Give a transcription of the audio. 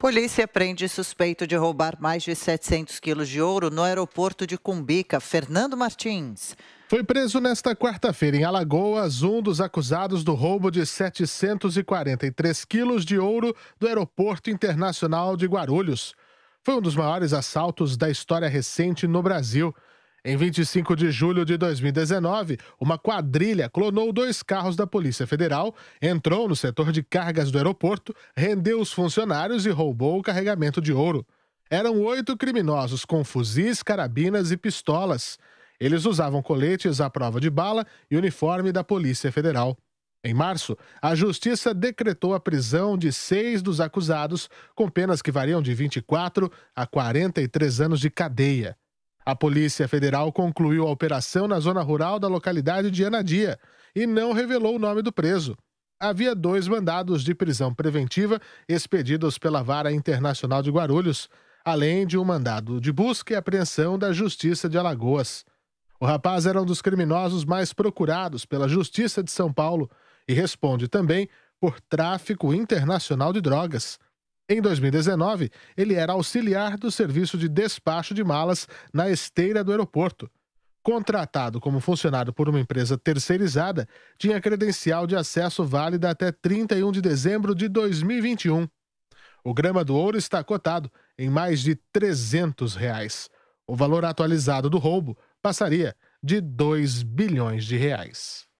Polícia prende suspeito de roubar mais de 700 quilos de ouro no aeroporto de Cumbica. Fernando Martins. Foi preso nesta quarta-feira em Alagoas um dos acusados do roubo de 743 quilos de ouro do Aeroporto Internacional de Guarulhos. Foi um dos maiores assaltos da história recente no Brasil. Em 25 de julho de 2019, uma quadrilha clonou dois carros da Polícia Federal, entrou no setor de cargas do aeroporto, rendeu os funcionários e roubou o carregamento de ouro. Eram oito criminosos com fuzis, carabinas e pistolas. Eles usavam coletes à prova de bala e uniforme da Polícia Federal. Em março, a Justiça decretou a prisão de seis dos acusados, com penas que variam de 24 a 43 anos de cadeia. A Polícia Federal concluiu a operação na zona rural da localidade de Anadia e não revelou o nome do preso. Havia dois mandados de prisão preventiva expedidos pela Vara Internacional de Guarulhos, além de um mandado de busca e apreensão da Justiça de Alagoas. O rapaz era um dos criminosos mais procurados pela Justiça de São Paulo e responde também por tráfico internacional de drogas. Em 2019, ele era auxiliar do serviço de despacho de malas na esteira do aeroporto. Contratado como funcionário por uma empresa terceirizada, tinha credencial de acesso válida até 31 de dezembro de 2021. O grama do ouro está cotado em mais de 300 reais. O valor atualizado do roubo passaria de 2 bilhões de reais.